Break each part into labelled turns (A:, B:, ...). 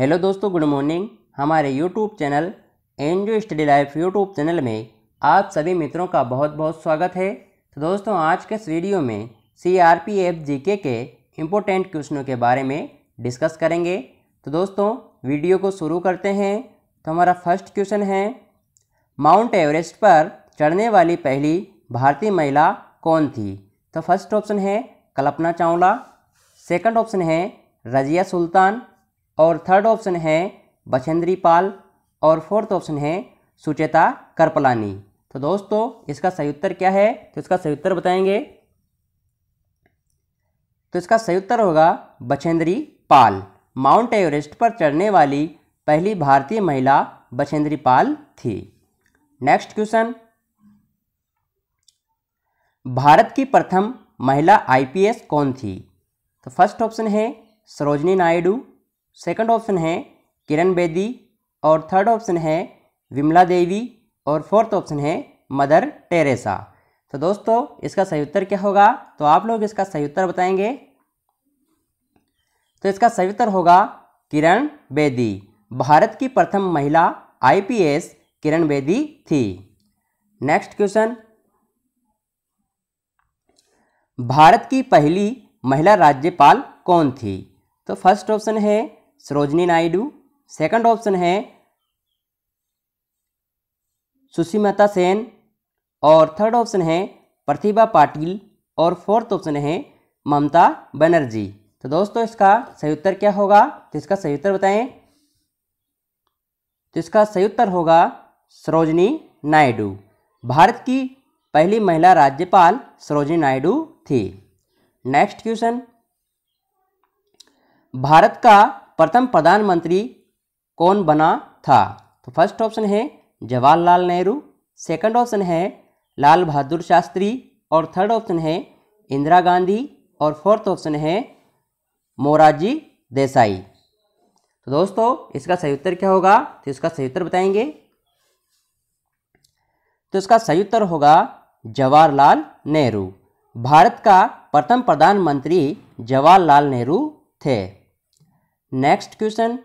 A: hello दोस्तों good morning हमारे YouTube channel enjoy study life YouTube channel में आप सभी मित्रों का बहुत बहुत स्वागत है तो दोस्तों आज के इस वीडियो में C R P F G K के इम्पोर्टेंट क्वेश्चनों के बारे में डिस्कस करेंगे तो दोस्तों वीडियो को शुरू करते हैं तो हमारा फर्स्ट क्वेश्चन है माउंट एवरेस्ट पर चढ़ने वाली पहली भारतीय महिला कौन थी तो फर्स्ट ऑप्शन है कल्पना चावला सेकंड ऑप्शन है रजिया सुल्तान और थर्ड ऑप्शन है बछेंद्री पाल और फोर्थ ऑप्शन है सुचेता करपलानी तो दोस्तों इसका सही उत्तर क्या है तो इसका सही उत्तर बताएंगे तो इसका सही उत्तर होगा बछेंद्री पाल माउंट एवरेस्ट पर चढ़ने वाली पहली भारतीय महिला बछेंद्री पाल थी नेक्स्ट क्वेश्चन भारत की प्रथम महिला आईपीएस कौन थी तो फर्स्ट ऑप्शन है सरोजनी नायडू सेकंड ऑप्शन है किरण बेदी और थर्ड ऑप्शन है विमला देवी और फोर्थ ऑप्शन है मदर टेरेसा तो दोस्तों इसका सही उत्तर क्या होगा तो आप लोग इसका सही उत्तर बताएंगे तो इसका सही उत्तर होगा किरण बेदी भारत की प्रथम महिला आईपीएस किरण बेदी थी नेक्स्ट क्वेश्चन भारत की पहली महिला राज्यपाल कौन थी तो फर्स्ट ऑप्शन है सरोजनी नायडू सेकंड ऑप्शन है सुषिमता सेन और थर्ड ऑप्शन है प्रतिभा पाटिल और फोर्थ ऑप्शन है ममता बनर्जी तो दोस्तों इसका सही उत्तर क्या होगा तो इसका सही उत्तर बताएं तो इसका सही उत्तर होगा सरोजनी नायडू भारत की पहली महिला राज्यपाल सरोजनी नायडू थी नेक्स्ट क्वेश्चन भारत का प्रथम प्रधानमंत्री कौन बना था तो फर्स्ट ऑप्शन है जवाहरलाल नेहरू सेकंड ऑप्शन है लाल बहादुर शास्त्री और थर्ड ऑप्शन है इंदिरा गांधी और फोर्थ ऑप्शन है मोराजी देसाई तो दोस्तों इसका सही उत्तर क्या होगा तो इसका सही उत्तर बताएंगे तो इसका सही उत्तर होगा जवाहरलाल नेहरू भारत का प्रथम प्रधानमंत्री जवाहरलाल नेहरू थे नेक्स्ट क्वेश्चन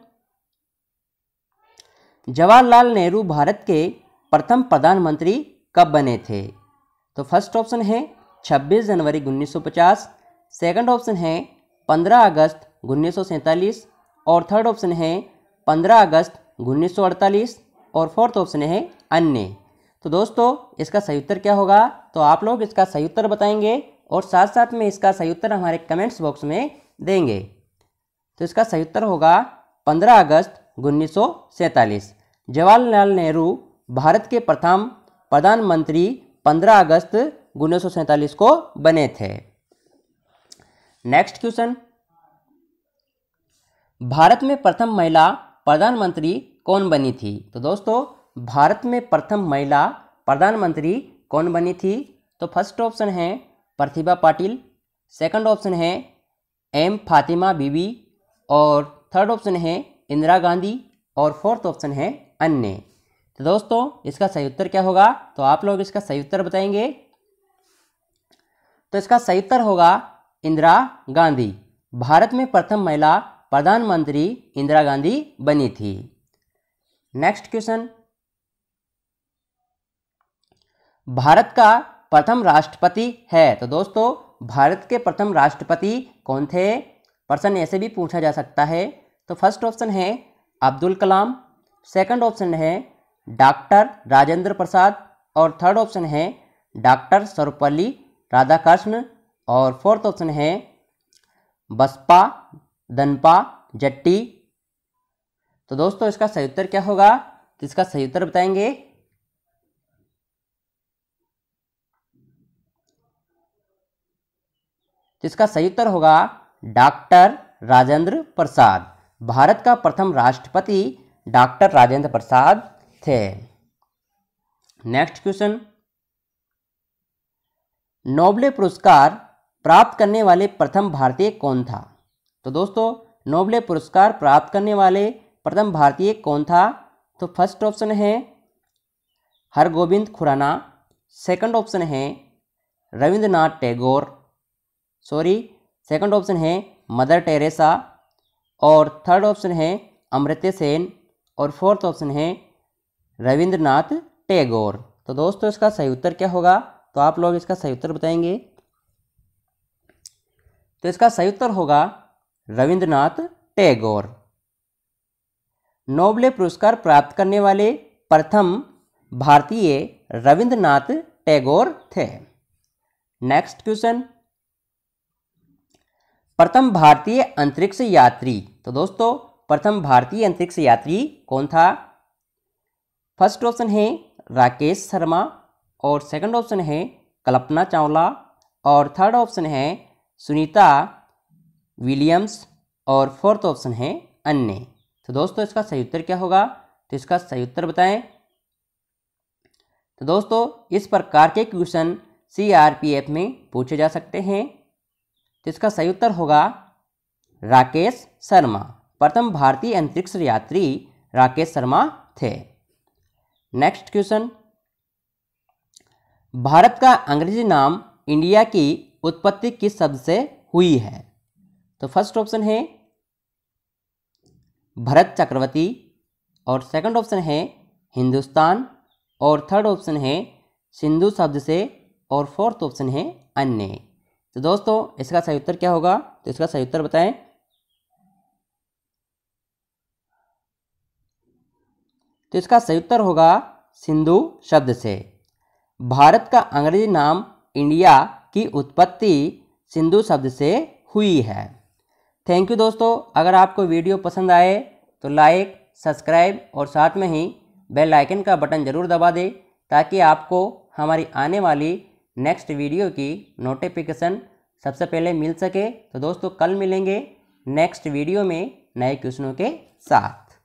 A: जवाहरलाल नेहरू भारत के प्रथम प्रधानमंत्री कब बने थे तो फर्स्ट ऑप्शन है 26 जनवरी 1950 सेकंड ऑप्शन है 15 अगस्त उन्नीस और थर्ड ऑप्शन है 15 अगस्त उन्नीस और फोर्थ ऑप्शन है अन्य तो दोस्तों इसका सही उत्तर क्या होगा तो आप लोग इसका सही उत्तर बताएंगे और साथ साथ में इसका सही उत्तर हमारे कमेंट्स बॉक्स में देंगे तो इसका सही उत्तर होगा 15 अगस्त उन्नीस जवाहरलाल नेहरू भारत के प्रथम प्रधानमंत्री 15 अगस्त उन्नीस को बने थे नेक्स्ट क्वेश्चन भारत में प्रथम महिला प्रधानमंत्री कौन बनी थी तो दोस्तों भारत में प्रथम महिला प्रधानमंत्री कौन बनी थी तो फर्स्ट ऑप्शन है प्रतिभा पाटिल सेकंड ऑप्शन है एम फातिमा बीबी और थर्ड ऑप्शन है इंदिरा गांधी और फोर्थ ऑप्शन है अन्य तो दोस्तों इसका सही उत्तर क्या होगा तो आप लोग इसका सही उत्तर बताएंगे तो इसका सही उत्तर होगा इंदिरा गांधी भारत में प्रथम महिला प्रधानमंत्री इंदिरा गांधी बनी थी नेक्स्ट क्वेश्चन भारत का प्रथम राष्ट्रपति है तो दोस्तों भारत के प्रथम राष्ट्रपति कौन थे पर्सन ऐसे भी पूछा जा सकता है तो फर्स्ट ऑप्शन है अब्दुल कलाम सेकंड ऑप्शन है डॉक्टर राजेंद्र प्रसाद और थर्ड ऑप्शन है डॉक्टर सर्वपल्ली राधाकृष्ण और फोर्थ ऑप्शन है बसपा दनपा जट्टी तो दोस्तों इसका सही उत्तर क्या होगा तो इसका सही उत्तर बताएंगे तो इसका सही उत्तर होगा डॉक्टर राजेंद्र प्रसाद भारत का प्रथम राष्ट्रपति डॉक्टर राजेंद्र प्रसाद थे नेक्स्ट क्वेश्चन नोबले पुरस्कार प्राप्त करने वाले प्रथम भारतीय कौन था तो दोस्तों नोबले पुरस्कार प्राप्त करने वाले प्रथम भारतीय कौन था तो फर्स्ट ऑप्शन है हरगोविंद खुराना सेकंड ऑप्शन है Rabindranath Tagore sorry second option है मदर टेरेसा और थर्ड ऑप्शन है अमृत सेन और फोर्थ ऑप्शन है रविंद्रनाथ टैगोर तो दोस्तों इसका सही उत्तर क्या होगा तो आप लोग इसका सही उत्तर बताएंगे तो इसका सही उत्तर होगा रविंद्रनाथ टैगोर नोबले पुरस्कार प्राप्त करने वाले प्रथम भारतीय रविंद्रनाथ टैगोर थे नेक्स्ट क्वेश्चन प्रथम भारतीय अंतरिक्ष यात्री तो दोस्तों प्रथम भारतीय अंतरिक्ष यात्री कौन था फर्स्ट ऑप्शन है राकेश शर्मा और सेकंड ऑप्शन है कल्पना चावला और थर्ड ऑप्शन है सुनीता विलियम्स और फोर्थ ऑप्शन है अन्य तो दोस्तों इसका सही उत्तर क्या होगा तो इसका सही उत्तर बताएं तो दोस्तों इस प्रकार के क्वेश्चन सी में पूछे जा सकते हैं तो इसका सही उत्तर होगा राकेश शर्मा प्रथम भारतीय अंतरिक्ष यात्री राकेश शर्मा थे नेक्स्ट क्वेश्चन भारत का अंग्रेजी नाम इंडिया की उत्पत्ति किस शब्द से हुई है तो फर्स्ट ऑप्शन है भरत चक्रवर्ती और सेकंड ऑप्शन है हिंदुस्तान और थर्ड ऑप्शन है सिंधु शब्द से और फोर्थ ऑप्शन है अन्य तो दोस्तों इसका सही उत्तर क्या होगा तो इसका सही उत्तर बताएं तो इसका सही उत्तर होगा सिंधु शब्द से भारत का अंग्रेजी नाम इंडिया की उत्पत्ति सिंधु शब्द से हुई है थैंक यू दोस्तों अगर आपको वीडियो पसंद आए तो लाइक सब्सक्राइब और साथ में ही बेल आइकन का बटन ज़रूर दबा दें ताकि आपको हमारी आने वाली नेक्स्ट वीडियो की नोटिफिकेशन सबसे पहले मिल सके तो दोस्तों कल मिलेंगे नेक्स्ट वीडियो में नए क्वेश्चनों के साथ